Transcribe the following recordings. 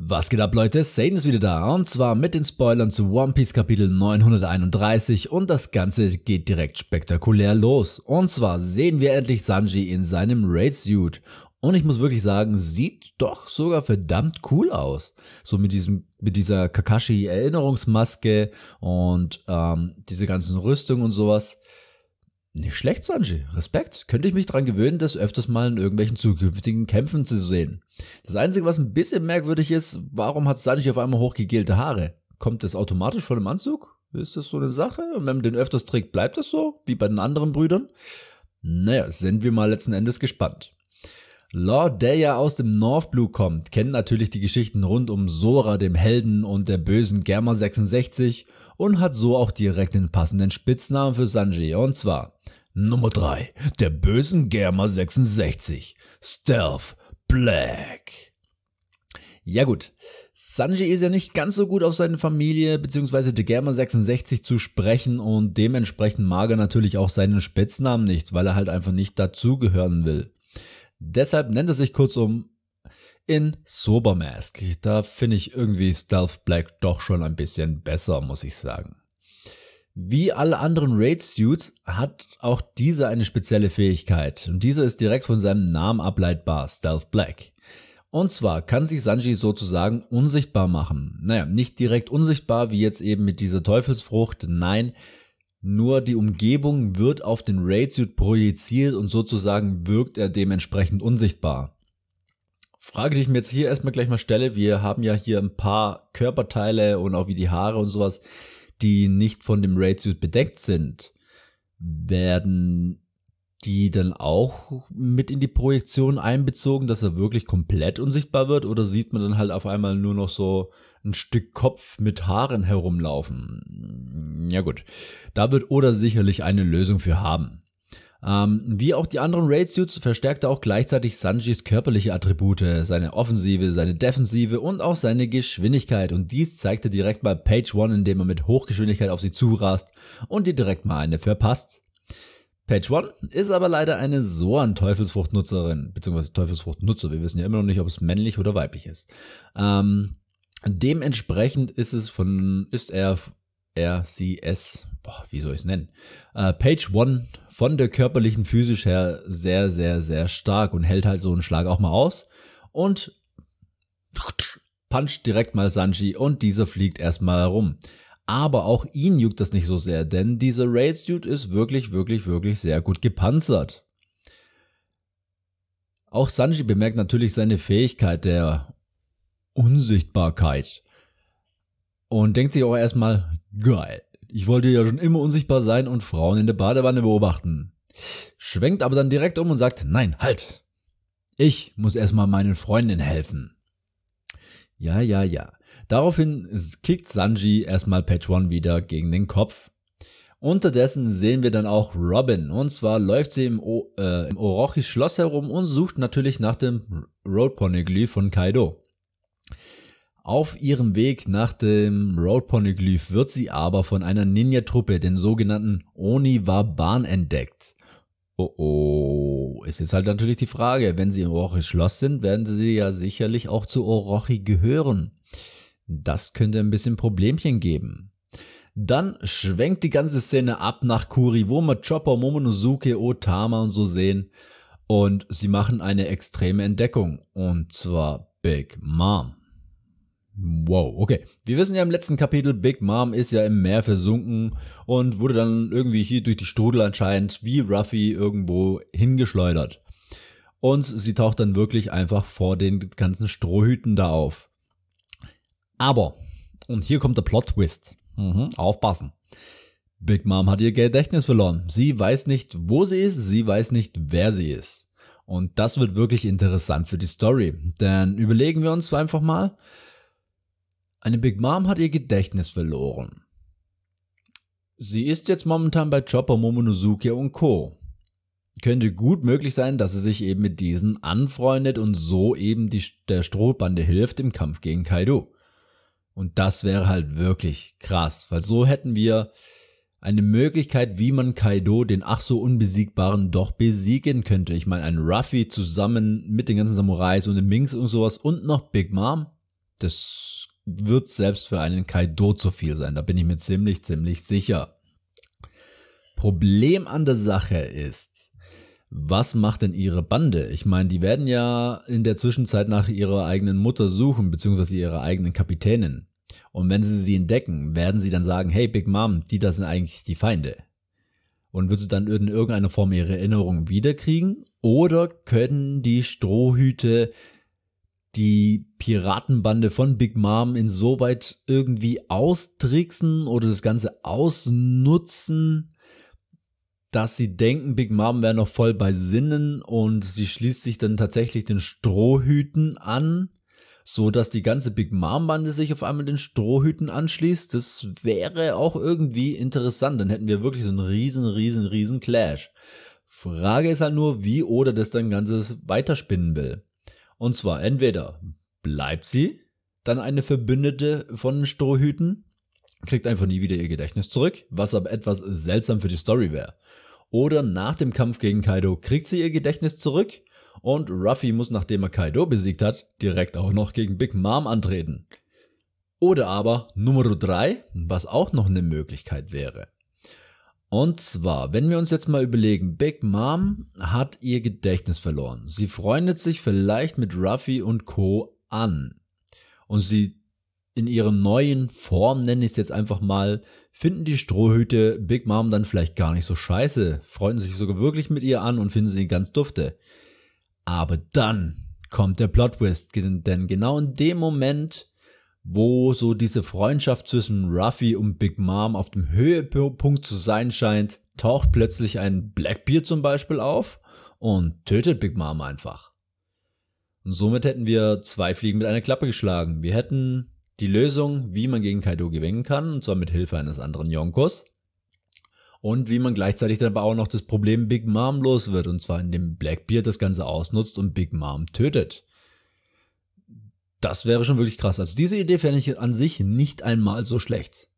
Was geht ab Leute, Satan ist wieder da und zwar mit den Spoilern zu One Piece Kapitel 931 und das Ganze geht direkt spektakulär los. Und zwar sehen wir endlich Sanji in seinem Raid-Suit und ich muss wirklich sagen, sieht doch sogar verdammt cool aus. So mit diesem, mit dieser Kakashi-Erinnerungsmaske und ähm, diese ganzen Rüstungen und sowas. Nicht schlecht, Sanji. Respekt. Könnte ich mich daran gewöhnen, das öfters mal in irgendwelchen zukünftigen Kämpfen zu sehen. Das Einzige, was ein bisschen merkwürdig ist, warum hat Sanji auf einmal hochgegelte Haare? Kommt das automatisch von dem Anzug? Ist das so eine Sache? Und wenn man den öfters trägt, bleibt das so? Wie bei den anderen Brüdern? Naja, sind wir mal letzten Endes gespannt. Lord Deya aus dem North Blue kommt, kennt natürlich die Geschichten rund um Sora, dem Helden und der bösen Germa 66 und hat so auch direkt den passenden Spitznamen für Sanji und zwar Nummer 3, der bösen Germa 66, Stealth Black. Ja gut, Sanji ist ja nicht ganz so gut auf seine Familie bzw. The Germa 66 zu sprechen und dementsprechend mag er natürlich auch seinen Spitznamen nicht, weil er halt einfach nicht dazugehören will. Deshalb nennt er sich kurzum in Sobermask. Da finde ich irgendwie Stealth Black doch schon ein bisschen besser, muss ich sagen. Wie alle anderen Raid Suits hat auch dieser eine spezielle Fähigkeit und dieser ist direkt von seinem Namen ableitbar, Stealth Black. Und zwar kann sich Sanji sozusagen unsichtbar machen. Naja, nicht direkt unsichtbar wie jetzt eben mit dieser Teufelsfrucht, nein, nur die Umgebung wird auf den Raidsuit projiziert und sozusagen wirkt er dementsprechend unsichtbar. Frage, die ich mir jetzt hier erstmal gleich mal stelle, wir haben ja hier ein paar Körperteile und auch wie die Haare und sowas, die nicht von dem Raidsuit bedeckt sind. Werden die dann auch mit in die Projektion einbezogen, dass er wirklich komplett unsichtbar wird? Oder sieht man dann halt auf einmal nur noch so ein Stück Kopf mit Haaren herumlaufen? Ja gut, da wird Oda sicherlich eine Lösung für haben. Ähm, wie auch die anderen Raid-Suits verstärkt er auch gleichzeitig Sanjis körperliche Attribute, seine Offensive, seine Defensive und auch seine Geschwindigkeit. Und dies zeigte direkt bei Page One, indem er mit Hochgeschwindigkeit auf sie zurast und ihr direkt mal eine verpasst. Page One ist aber leider eine Soan-Teufelsfruchtnutzerin, beziehungsweise Teufelsfruchtnutzer. Wir wissen ja immer noch nicht, ob es männlich oder weiblich ist. Ähm, dementsprechend ist es von, ist er, er, sie, es, boah, wie soll ich es nennen? Äh, Page One von der körperlichen physisch her sehr, sehr, sehr stark und hält halt so einen Schlag auch mal aus und puncht direkt mal Sanji und dieser fliegt erstmal rum. Aber auch ihn juckt das nicht so sehr, denn dieser Raid-Suit ist wirklich, wirklich, wirklich sehr gut gepanzert. Auch Sanji bemerkt natürlich seine Fähigkeit der Unsichtbarkeit und denkt sich auch erstmal, geil, ich wollte ja schon immer unsichtbar sein und Frauen in der Badewanne beobachten. Schwenkt aber dann direkt um und sagt, nein, halt, ich muss erstmal meinen Freundinnen helfen. Ja, ja, ja. Daraufhin kickt Sanji erstmal Page One wieder gegen den Kopf. Unterdessen sehen wir dann auch Robin. Und zwar läuft sie im, o äh, im Orochis Schloss herum und sucht natürlich nach dem Road Poneglyph von Kaido. Auf ihrem Weg nach dem Road Poneglyph wird sie aber von einer Ninja-Truppe, den sogenannten Oniwaban, entdeckt. Oh oh, ist jetzt halt natürlich die Frage, wenn sie im Orochis Schloss sind, werden sie ja sicherlich auch zu Orochi gehören. Das könnte ein bisschen Problemchen geben. Dann schwenkt die ganze Szene ab nach Kuri, wo wir Chopper, Momonosuke, Otama und so sehen. Und sie machen eine extreme Entdeckung. Und zwar Big Mom. Wow, okay. Wir wissen ja im letzten Kapitel, Big Mom ist ja im Meer versunken und wurde dann irgendwie hier durch die Strudel anscheinend wie Ruffy irgendwo hingeschleudert. Und sie taucht dann wirklich einfach vor den ganzen Strohhüten da auf. Aber, und hier kommt der Plot-Twist. Mhm, aufpassen. Big Mom hat ihr Gedächtnis verloren. Sie weiß nicht, wo sie ist, sie weiß nicht, wer sie ist. Und das wird wirklich interessant für die Story. Denn überlegen wir uns einfach mal, eine Big Mom hat ihr Gedächtnis verloren. Sie ist jetzt momentan bei Chopper, Momonosuke und Co. Könnte gut möglich sein, dass sie sich eben mit diesen anfreundet und so eben die, der Strohbande hilft im Kampf gegen Kaido. Und das wäre halt wirklich krass, weil so hätten wir eine Möglichkeit, wie man Kaido, den ach so unbesiegbaren, doch besiegen könnte. Ich meine, ein Ruffy zusammen mit den ganzen Samurais und den Minks und sowas und noch Big Mom, das wird selbst für einen Kaido zu viel sein. Da bin ich mir ziemlich, ziemlich sicher. Problem an der Sache ist, was macht denn ihre Bande? Ich meine, die werden ja in der Zwischenzeit nach ihrer eigenen Mutter suchen, beziehungsweise ihrer eigenen Kapitänin. Und wenn sie sie entdecken, werden sie dann sagen, hey Big Mom, die da sind eigentlich die Feinde. Und wird sie dann in irgendeiner Form ihre Erinnerungen wiederkriegen? Oder können die Strohhüte die Piratenbande von Big Mom insoweit irgendwie austricksen oder das Ganze ausnutzen, dass sie denken, Big Mom wäre noch voll bei Sinnen und sie schließt sich dann tatsächlich den Strohhüten an so dass die ganze Big Mom-Bande sich auf einmal den Strohhüten anschließt, das wäre auch irgendwie interessant. Dann hätten wir wirklich so einen riesen, riesen, riesen Clash. Frage ist halt nur, wie Oda das dann Ganzes weiterspinnen will. Und zwar entweder bleibt sie dann eine Verbündete von den Strohhüten, kriegt einfach nie wieder ihr Gedächtnis zurück, was aber etwas seltsam für die Story wäre. Oder nach dem Kampf gegen Kaido kriegt sie ihr Gedächtnis zurück und Ruffy muss nachdem er Kaido besiegt hat, direkt auch noch gegen Big Mom antreten. Oder aber Nummer 3, was auch noch eine Möglichkeit wäre. Und zwar, wenn wir uns jetzt mal überlegen, Big Mom hat ihr Gedächtnis verloren. Sie freundet sich vielleicht mit Ruffy und Co. an. Und sie in ihrer neuen Form, nenne ich es jetzt einfach mal, finden die Strohhüte Big Mom dann vielleicht gar nicht so scheiße, freunden sich sogar wirklich mit ihr an und finden sie ganz dufte. Aber dann kommt der Plot Twist, denn genau in dem Moment, wo so diese Freundschaft zwischen Ruffy und Big Mom auf dem Höhepunkt zu sein scheint, taucht plötzlich ein Blackbeard zum Beispiel auf und tötet Big Mom einfach. Und somit hätten wir zwei Fliegen mit einer Klappe geschlagen. Wir hätten die Lösung, wie man gegen Kaido gewinnen kann, und zwar mit Hilfe eines anderen Yonkos und wie man gleichzeitig dann aber auch noch das Problem Big Mom los wird und zwar indem Blackbeard das Ganze ausnutzt und Big Mom tötet. Das wäre schon wirklich krass. Also diese Idee fände ich an sich nicht einmal so schlecht.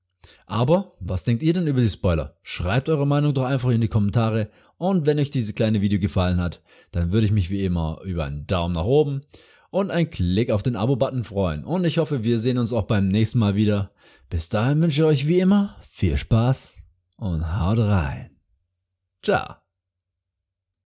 Aber was denkt ihr denn über die Spoiler? Schreibt eure Meinung doch einfach in die Kommentare und wenn euch dieses kleine Video gefallen hat, dann würde ich mich wie immer über einen Daumen nach oben und einen Klick auf den Abo-Button freuen. Und ich hoffe, wir sehen uns auch beim nächsten Mal wieder. Bis dahin wünsche ich euch wie immer viel Spaß und haut rein. Ciao.